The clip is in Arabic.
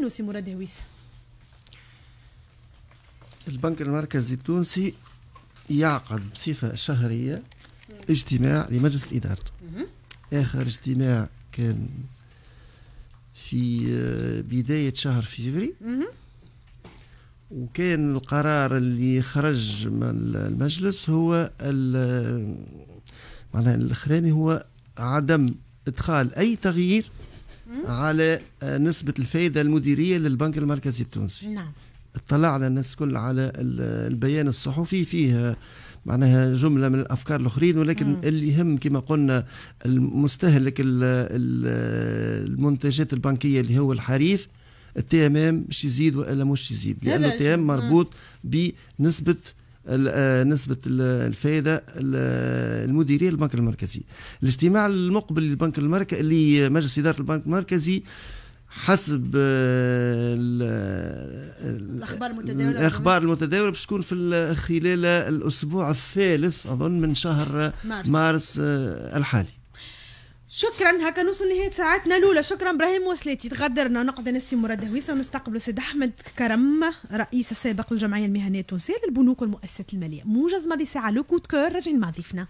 منه سي مراد هويس البنك المركزي التونسي يعقد بصفة شهرية اجتماع لمجلس إدارته آخر اجتماع كان في آه، بداية شهر فيفري وكان القرار اللي خرج من المجلس هو معناها الاخراني هو عدم ادخال اي تغيير على آه، نسبة الفائدة المديرية للبنك المركزي التونسي نعم اطلعنا الناس كل على البيان الصحفي فيه معناها جمله من الافكار الاخرين ولكن مم. اللي يهم كما قلنا المستهلك المنتجات البنكيه اللي هو الحريف التي ام باش يزيد والا مش يزيد لان التي ام مربوط بنسبه آه، نسبة الفائدة المديرية للبنك المركزي الاجتماع المقبل للبنك المركزي لمجلس إدارة البنك المركزي حسب آه، الاخبار المتداوله الاخبار المتداوله باش تكون في خلال الاسبوع الثالث اظن من شهر مارس, مارس آه، الحالي شكرا هكا نوصل لنهايه ساعتنا الاولى شكرا ابراهيم وصلتي تغدرنا نقعد نسي مراد هويسه ونستقبل السيد احمد كرم رئيس السابق للجمعيه المهنيه التونسيه للبنوك والمؤسسات الماليه موجز ماضي ساعه لو كوت كور راجعين مع ضيفنا